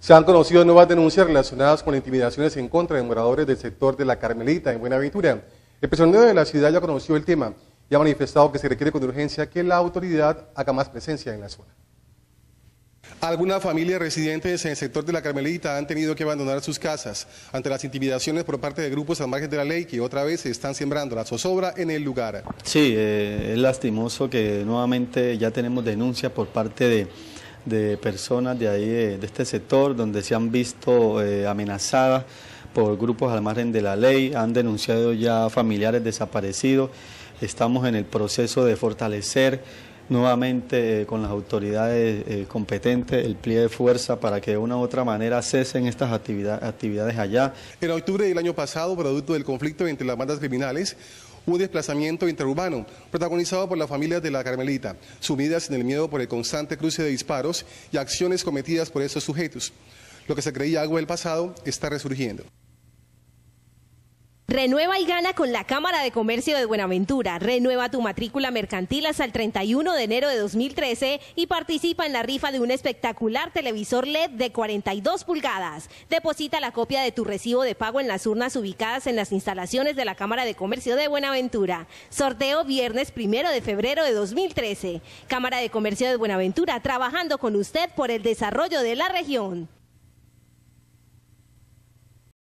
Se han conocido nuevas denuncias relacionadas con intimidaciones en contra de moradores del sector de La Carmelita, en Buenaventura. El personero de la ciudad ya conoció el tema y ha manifestado que se requiere con urgencia que la autoridad haga más presencia en la zona. Algunas familias residentes en el sector de la Carmelita han tenido que abandonar sus casas ante las intimidaciones por parte de grupos al margen de la ley que otra vez están sembrando la zozobra en el lugar. Sí, eh, es lastimoso que nuevamente ya tenemos denuncias por parte de de personas de ahí, de, este sector, donde se han visto eh, amenazadas por grupos al margen de la ley, han denunciado ya familiares desaparecidos. Estamos en el proceso de fortalecer nuevamente eh, con las autoridades eh, competentes el pliegue de fuerza para que de una u otra manera cesen estas actividades allá. En octubre del año pasado, producto del conflicto entre las bandas criminales, un desplazamiento interurbano protagonizado por las familias de la Carmelita, sumidas en el miedo por el constante cruce de disparos y acciones cometidas por esos sujetos. Lo que se creía algo del pasado está resurgiendo. Renueva y gana con la Cámara de Comercio de Buenaventura. Renueva tu matrícula mercantil hasta el 31 de enero de 2013 y participa en la rifa de un espectacular televisor LED de 42 pulgadas. Deposita la copia de tu recibo de pago en las urnas ubicadas en las instalaciones de la Cámara de Comercio de Buenaventura. Sorteo viernes primero de febrero de 2013. Cámara de Comercio de Buenaventura trabajando con usted por el desarrollo de la región.